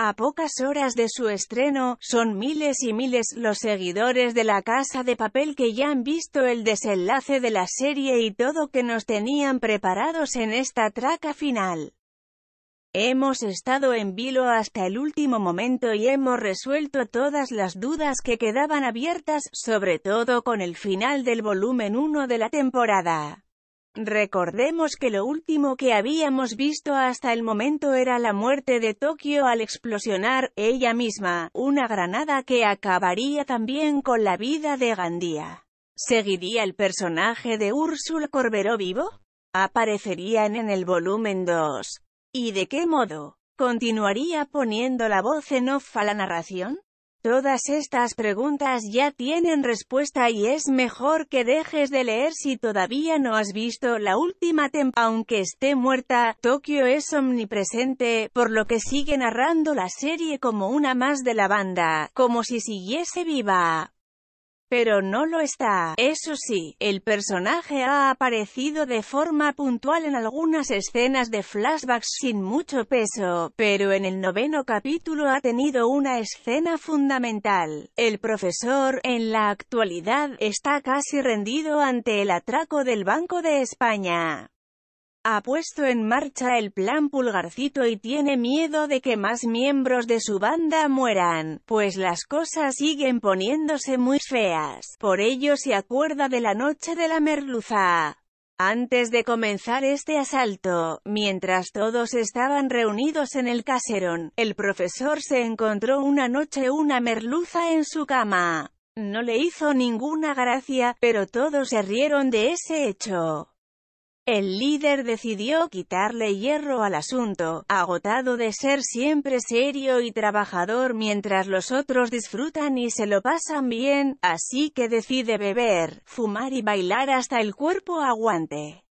A pocas horas de su estreno, son miles y miles los seguidores de La Casa de Papel que ya han visto el desenlace de la serie y todo que nos tenían preparados en esta traca final. Hemos estado en vilo hasta el último momento y hemos resuelto todas las dudas que quedaban abiertas, sobre todo con el final del volumen 1 de la temporada. Recordemos que lo último que habíamos visto hasta el momento era la muerte de Tokio al explosionar, ella misma, una granada que acabaría también con la vida de Gandía. ¿Seguiría el personaje de Úrsula Corberó vivo? Aparecerían en el volumen 2. ¿Y de qué modo? ¿Continuaría poniendo la voz en off a la narración? Todas estas preguntas ya tienen respuesta y es mejor que dejes de leer si todavía no has visto la última temporada. Aunque esté muerta, Tokio es omnipresente, por lo que sigue narrando la serie como una más de la banda, como si siguiese viva pero no lo está. Eso sí, el personaje ha aparecido de forma puntual en algunas escenas de flashbacks sin mucho peso, pero en el noveno capítulo ha tenido una escena fundamental. El profesor, en la actualidad, está casi rendido ante el atraco del Banco de España ha puesto en marcha el plan Pulgarcito y tiene miedo de que más miembros de su banda mueran, pues las cosas siguen poniéndose muy feas. Por ello se acuerda de la noche de la merluza. Antes de comenzar este asalto, mientras todos estaban reunidos en el caserón, el profesor se encontró una noche una merluza en su cama. No le hizo ninguna gracia, pero todos se rieron de ese hecho. El líder decidió quitarle hierro al asunto, agotado de ser siempre serio y trabajador mientras los otros disfrutan y se lo pasan bien, así que decide beber, fumar y bailar hasta el cuerpo aguante.